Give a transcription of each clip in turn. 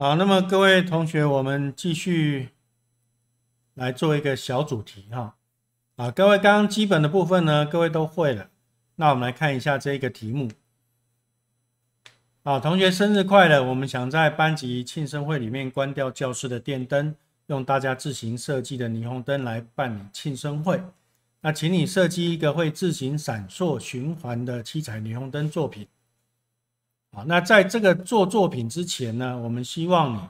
好，那么各位同学，我们继续来做一个小主题哈。啊，各位刚刚基本的部分呢，各位都会了。那我们来看一下这个题目。好，同学生日快乐！我们想在班级庆生会里面关掉教室的电灯，用大家自行设计的霓虹灯来办理庆生会。那请你设计一个会自行闪烁循环的七彩霓虹灯作品。好，那在这个做作品之前呢，我们希望你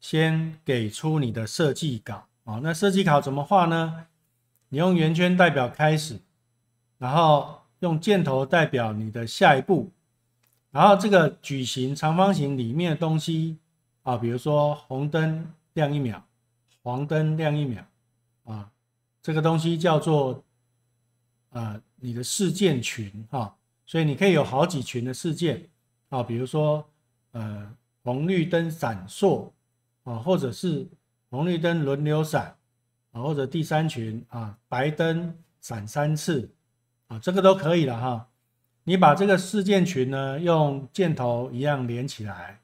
先给出你的设计稿。啊，那设计稿怎么画呢？你用圆圈代表开始，然后用箭头代表你的下一步，然后这个矩形、长方形里面的东西啊，比如说红灯亮一秒，黄灯亮一秒，啊，这个东西叫做啊你的事件群哈，所以你可以有好几群的事件。啊，比如说，呃，红绿灯闪烁，啊，或者是红绿灯轮流闪，啊，或者第三群啊，白灯闪三次，啊，这个都可以了哈。你把这个事件群呢，用箭头一样连起来，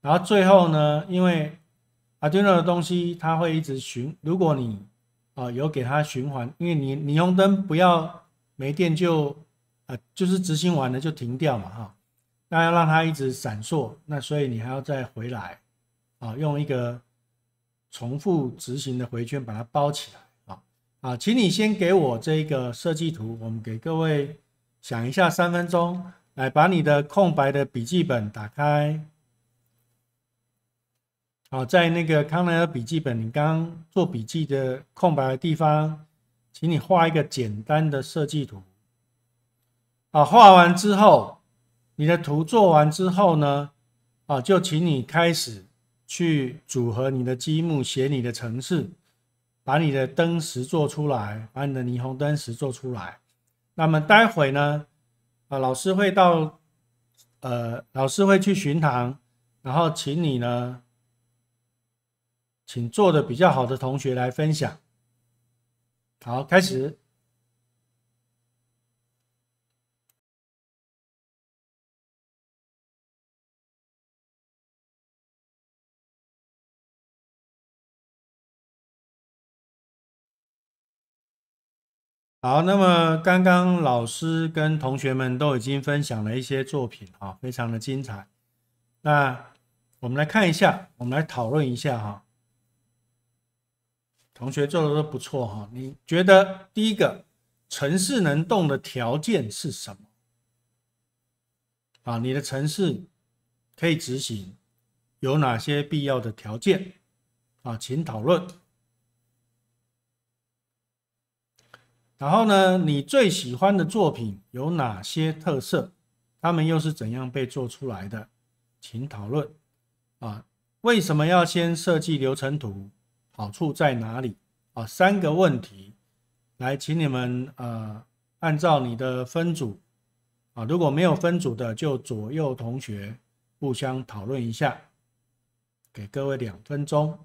然后最后呢，因为 Arduino 的东西它会一直循，如果你啊有给它循环，因为你霓虹灯不要没电就，呃，就是执行完了就停掉嘛，哈。那要让它一直闪烁，那所以你还要再回来，啊，用一个重复执行的回圈把它包起来，啊啊，请你先给我这个设计图，我们给各位想一下三分钟，来把你的空白的笔记本打开，好，在那个康奈尔笔记本你刚刚做笔记的空白的地方，请你画一个简单的设计图，啊，画完之后，你的图做完之后呢，啊，就请你开始去组合你的积木，写你的城市，把你的灯石做出来，把你的霓虹灯石做出来。那么待会呢，啊，老师会到，呃，老师会去巡堂，然后请你呢，请做的比较好的同学来分享。好，开始。好，那么刚刚老师跟同学们都已经分享了一些作品，哈，非常的精彩。那我们来看一下，我们来讨论一下，哈，同学做的都不错，哈，你觉得第一个城市能动的条件是什么？啊，你的城市可以执行有哪些必要的条件？啊，请讨论。然后呢？你最喜欢的作品有哪些特色？他们又是怎样被做出来的？请讨论啊！为什么要先设计流程图？好处在哪里？啊！三个问题，来，请你们呃，按照你的分组啊，如果没有分组的，就左右同学互相讨论一下，给各位两分钟。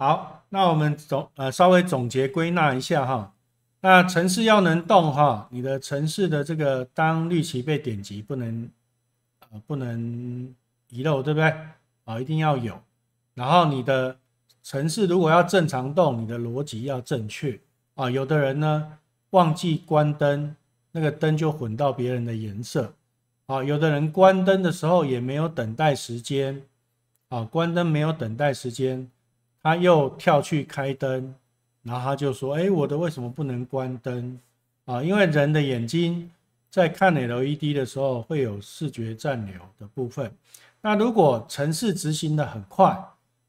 好，那我们总呃稍微总结归纳一下哈，那城市要能动哈，你的城市的这个当绿旗被点击，不能呃不能遗漏，对不对？啊，一定要有。然后你的城市如果要正常动，你的逻辑要正确啊。有的人呢忘记关灯，那个灯就混到别人的颜色啊。有的人关灯的时候也没有等待时间啊，关灯没有等待时间。他又跳去开灯，然后他就说：“哎，我的为什么不能关灯啊？因为人的眼睛在看 LED 的时候会有视觉暂留的部分。那如果城市执行的很快，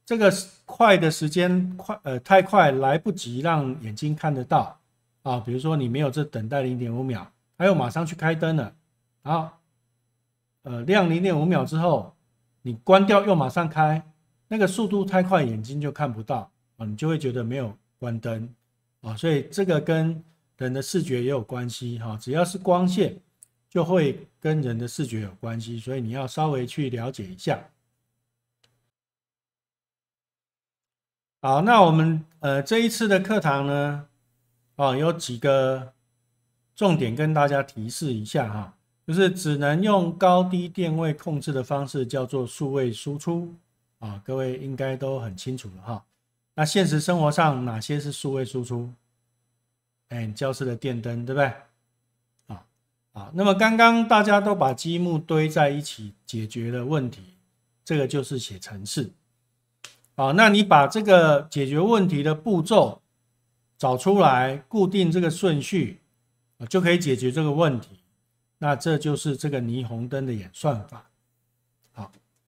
这个快的时间快呃太快来不及让眼睛看得到啊。比如说你没有这等待零点五秒，他又马上去开灯了，然后呃亮零点五秒之后，你关掉又马上开。”那个速度太快，眼睛就看不到啊，你就会觉得没有关灯啊，所以这个跟人的视觉也有关系哈。只要是光线，就会跟人的视觉有关系，所以你要稍微去了解一下。好，那我们呃这一次的课堂呢，啊有几个重点跟大家提示一下哈，就是只能用高低电位控制的方式，叫做数位输出。啊，各位应该都很清楚了哈。那现实生活上哪些是数位输出？哎，教室的电灯，对不对？啊啊，那么刚刚大家都把积木堆在一起解决了问题，这个就是写程式。啊，那你把这个解决问题的步骤找出来，固定这个顺序啊，就可以解决这个问题。那这就是这个霓虹灯的演算法。